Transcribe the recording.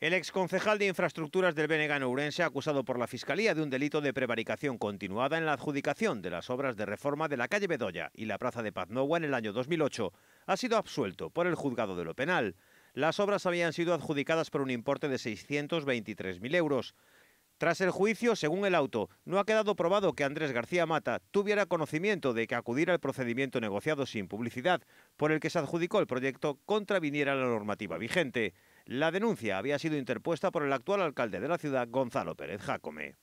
El exconcejal de Infraestructuras del Benegano Urense, acusado por la Fiscalía de un delito de prevaricación continuada en la adjudicación de las obras de reforma de la calle Bedoya y la Plaza de Paznogua en el año 2008, ha sido absuelto por el juzgado de lo penal. Las obras habían sido adjudicadas por un importe de 623.000 euros. Tras el juicio, según el auto, no ha quedado probado que Andrés García Mata tuviera conocimiento de que acudir al procedimiento negociado sin publicidad por el que se adjudicó el proyecto contraviniera la normativa vigente. La denuncia había sido interpuesta por el actual alcalde de la ciudad, Gonzalo Pérez Jácome.